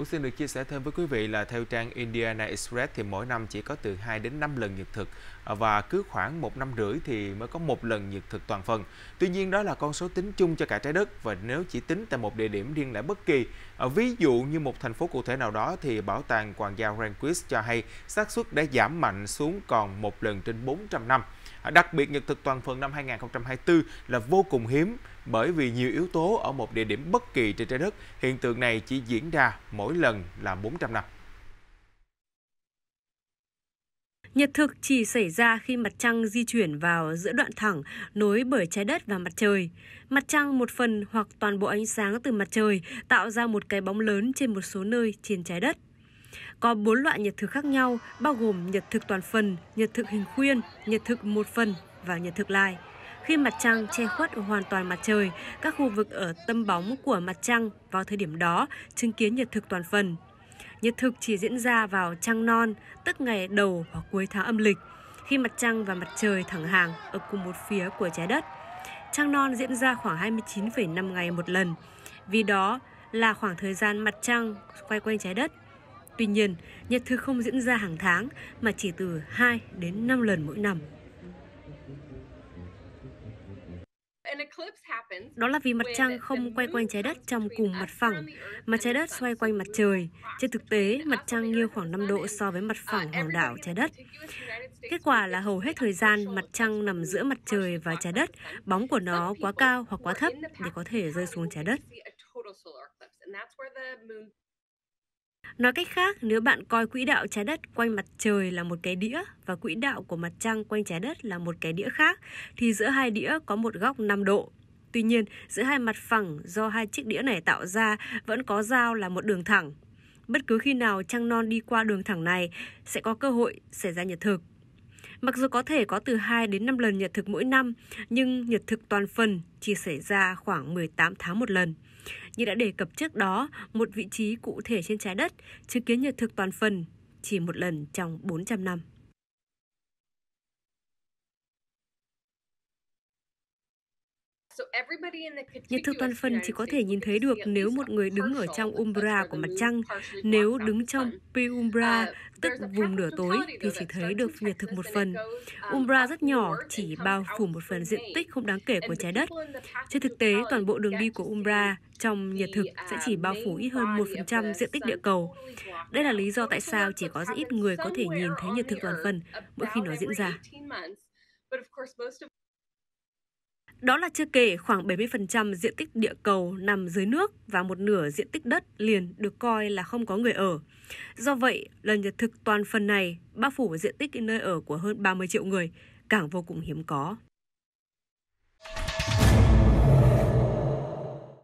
Cũng xin được chia sẻ thêm với quý vị là theo trang Indiana Express thì mỗi năm chỉ có từ 2 đến 5 lần nhật thực à, và cứ khoảng một năm rưỡi thì mới có một lần nhật thực toàn phần. Tuy nhiên đó là con số tính chung cho cả trái đất và nếu chỉ tính tại một địa điểm riêng lẻ bất kỳ, à, ví dụ như một thành phố cụ thể nào đó thì bảo tàng Hoàng gia Rehnquist cho hay xác suất đã giảm mạnh xuống còn một lần trên 400 năm. À, đặc biệt nhật thực toàn phần năm 2024 là vô cùng hiếm bởi vì nhiều yếu tố ở một địa điểm bất kỳ trên trái đất, hiện tượng này chỉ diễn ra mỗi lần là 400 năm. Nhật thực chỉ xảy ra khi mặt trăng di chuyển vào giữa đoạn thẳng nối bởi trái đất và mặt trời. Mặt trăng một phần hoặc toàn bộ ánh sáng từ mặt trời tạo ra một cái bóng lớn trên một số nơi trên trái đất. Có bốn loại nhật thực khác nhau, bao gồm nhật thực toàn phần, nhật thực hình khuyên, nhật thực một phần và nhật thực lai khi mặt trăng che khuất hoàn toàn mặt trời, các khu vực ở tâm bóng của mặt trăng vào thời điểm đó chứng kiến nhật thực toàn phần. Nhật thực chỉ diễn ra vào trăng non, tức ngày đầu hoặc cuối tháng âm lịch, khi mặt trăng và mặt trời thẳng hàng ở cùng một phía của trái đất. Trăng non diễn ra khoảng 29,5 ngày một lần, vì đó là khoảng thời gian mặt trăng quay quanh trái đất. Tuy nhiên, nhật thực không diễn ra hàng tháng mà chỉ từ 2 đến 5 lần mỗi năm. Đó là vì mặt trăng không quay quanh trái đất trong cùng mặt phẳng, mà trái đất xoay quanh mặt trời. Trên thực tế, mặt trăng nghiêng khoảng 5 độ so với mặt uh, phẳng hoàng đảo trái đất. Kết quả là hầu hết thời gian mặt trăng nằm giữa mặt trời và trái đất, bóng của nó quá cao hoặc quá thấp để có thể rơi xuống trái đất. Nói cách khác, nếu bạn coi quỹ đạo trái đất quanh mặt trời là một cái đĩa và quỹ đạo của mặt trăng quanh trái đất là một cái đĩa khác, thì giữa hai đĩa có một góc 5 độ. Tuy nhiên, giữa hai mặt phẳng do hai chiếc đĩa này tạo ra vẫn có giao là một đường thẳng. Bất cứ khi nào trăng non đi qua đường thẳng này sẽ có cơ hội xảy ra nhật thực. Mặc dù có thể có từ 2 đến 5 lần nhật thực mỗi năm, nhưng nhật thực toàn phần chỉ xảy ra khoảng 18 tháng một lần. Như đã đề cập trước đó, một vị trí cụ thể trên trái đất chứng kiến nhật thực toàn phần chỉ một lần trong 400 năm. Nhiệt thực toàn phần chỉ có thể nhìn thấy được nếu một người đứng ở trong umbra của mặt trăng. Nếu đứng trong penumbra, uh, tức vùng nửa tối, thì chỉ thấy được nhiệt thực một phần. Um, umbra rất nhỏ, chỉ bao phủ một phần diện tích không đáng kể của trái đất. Trên thực tế, toàn bộ đường đi của umbra trong nhiệt thực uh, sẽ chỉ bao phủ ít hơn 1% diện tích địa cầu. Đây là lý do tại sao chỉ có rất ít người có thể nhìn thấy nhiệt thực toàn phần mỗi khi nó diễn ra. Đó là chưa kể khoảng 70% diện tích địa cầu nằm dưới nước và một nửa diện tích đất liền được coi là không có người ở. Do vậy, lần nhật thực toàn phần này bao phủ diện tích nơi ở của hơn 30 triệu người, càng vô cùng hiếm có.